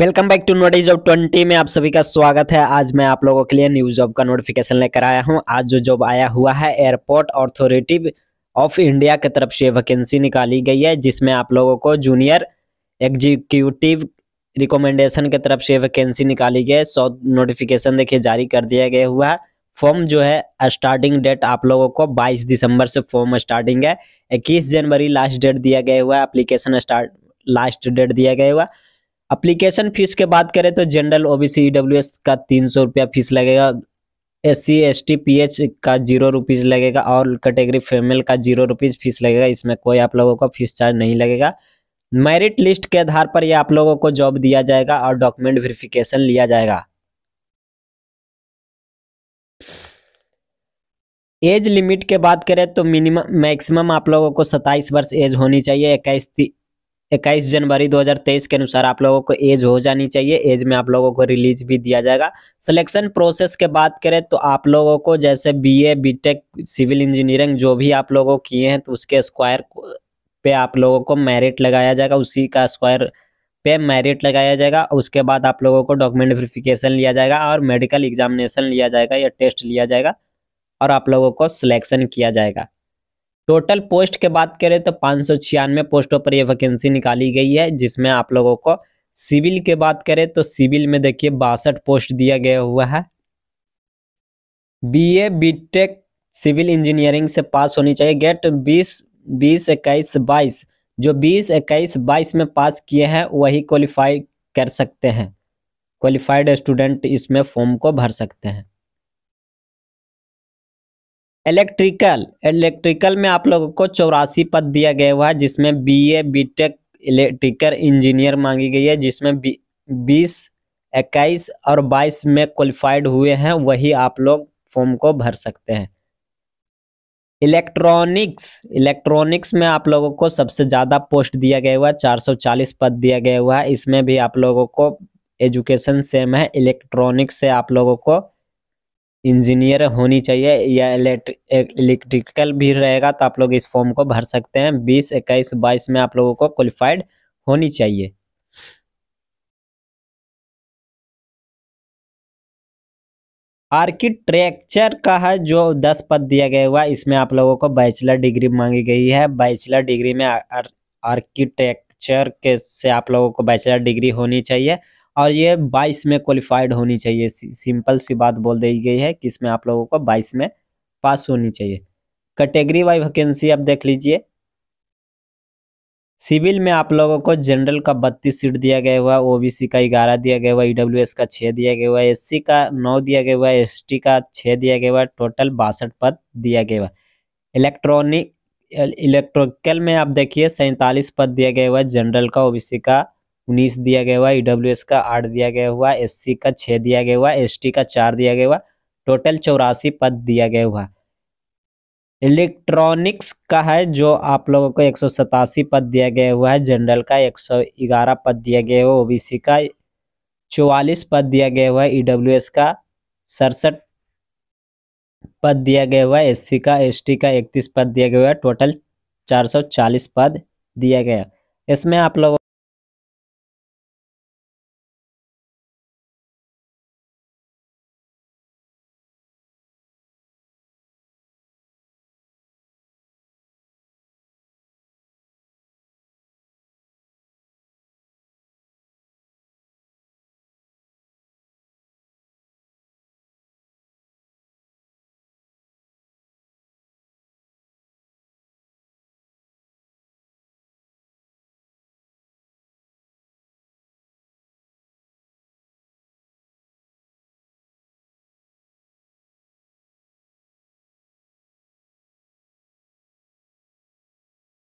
welcome back to ease of twenty में आप सभी का स्वागत है आज मैं आप लोगों के लिए न्यू जॉब का नोटिफिकेशन लेकर आया हूं आज जो जॉब आया हुआ है एयरपोर्ट अथॉरिटी ऑफ इंडिया की तरफ से वैकेंसी निकाली गई है जिसमें आप लोगों को जूनियर एग्जीक्यूटिव रिकमेंडेशन की तरफ से वैकेंसी निकाली गई है सौ नोटिफिकेशन देखिए जारी कर दिया गया हुआ है फॉर्म जो है स्टार्टिंग डेट आप लोगों को 22 दिसंबर से फॉर्म स्टार्टिंग है 21 जनवरी लास्ट डेट दिया गया हुआ है अप्लीकेशन स्टार्ट लास्ट डेट दिया गया हुआ अप्लीकेशन फीस के बात करें तो जनरल ओबीसी ईडब्ल्यूएस का तीन सौ रुपया फीस लगेगा S C S T P H का जीरो रुपीज़ लगेगा और कैटेगरी फीमेल का जीरो रुपीज़ फीस लगेगा इसमें कोई आप लोगों को फीस चार्ज नहीं लगेगा मेरिट लिस्ट के आधार पर यह आप लोगों को जॉब दिया जाएगा और डॉक्यूमेंट वेरिफिकेशन लिया जाएगा एज लिमिट के बात करें तो मिनिमम मैक्सिमम आप लोगों को सत्ताईस वर्ष एज होनी चाहिए इक्कीस इक्कीस जनवरी 2023 के अनुसार आप लोगों को एज हो जानी चाहिए एज में आप लोगों को रिलीज भी दिया जाएगा सिलेक्शन प्रोसेस के बात करें तो आप लोगों को जैसे बीए बीटेक सिविल इंजीनियरिंग जो भी आप लोगों किए हैं तो उसके स्क्वायर पे आप लोगों को मेरिट लगाया जाएगा उसी का स्क्वायर पे मेरिट लगाया जाएगा उसके बाद आप लोगों को डॉक्यूमेंट वेरिफिकेशन लिया जाएगा और मेडिकल एग्जामिनेशन लिया जाएगा या टेस्ट लिया जाएगा और आप लोगों को सिलेक्शन किया जाएगा टोटल पोस्ट के बात करें तो पाँच सौ छियानवे पोस्टों पर यह वैकेंसी निकाली गई है जिसमें आप लोगों को सिविल के बात करें तो सिविल में देखिए बासठ पोस्ट दिया गया हुआ है बीए बीटेक सिविल इंजीनियरिंग से पास होनी चाहिए गेट बीस बीस इक्कीस बाईस जो बीस इक्कीस बाईस में पास किए हैं वही क्वालिफाई कर सकते हैं क्वालिफाइड स्टूडेंट इसमें फॉर्म को भर सकते हैं इलेक्ट्रिकल इलेक्ट्रिकल में आप लोगों को चौरासी पद दिया गया हुआ है जिसमें बीए बीटेक इलेक्ट्रिकल इंजीनियर मांगी गई है जिसमें बीस इक्कीस और बाईस में क्वालिफाइड हुए हैं वही आप लोग फॉर्म को भर सकते हैं इलेक्ट्रॉनिक्स इलेक्ट्रॉनिक्स में आप लोगों को सबसे ज़्यादा पोस्ट दिया गया हुआ है चालीस पद दिया गया हुआ है इसमें भी आप लोगों को एजुकेशन सेम है इलेक्ट्रॉनिक्स से आप लोगों को इंजीनियर होनी चाहिए या इलेक्ट्रिकल भी रहेगा तो आप लोग इस फॉर्म को भर सकते हैं बीस इक्कीस बाईस में आप लोगों को क्वालिफाइड होनी चाहिए आर्किटेक्चर का है जो दस पद दिया गया हुआ इसमें आप लोगों को बैचलर डिग्री मांगी गई है बैचलर डिग्री में आर्किटेक्चर के से आप लोगों को बैचलर डिग्री होनी चाहिए और ये बाईस में क्वालिफाइड होनी चाहिए सिंपल सी बात बोल दी गई है कि इसमें आप लोगों को बाईस में पास होनी चाहिए कैटेगरी वाई वैकेंसी आप देख लीजिए सिविल में आप लोगों को जनरल का बत्तीस सीट दिया गया हुआ ओबीसी का ग्यारह दिया गया हुआ एस e का छः दिया गया हुआ एससी का नौ दिया गया हुआ टी का छः दिया गया हुआ टोटल बासठ पद दिया गया हुआ इलेक्ट्रॉनिक इलेक्ट्रिकल में आप देखिए सैंतालीस पद दिया गया हुआ जनरल का ओबीसी का उन्नीस दिया गया हुआ ई का आठ दिया गया हुआ एस का छः दिया गया हुआ एस का चार दिया गया हुआ टोटल चौरासी पद दिया गया हुआ इलेक्ट्रॉनिक्स का है जो आप लोगों को एक पद दिया गया हुआ है जनरल का 111 पद दिया गया हुआ ओबीसी का चौवालीस पद दिया गया हुआ है ई का सड़सठ पद दिया गया हुआ है एससी का एसटी का इकतीस पद दिया गया हुआ है टोटल 440 पद दिया गया इसमें आप लोगों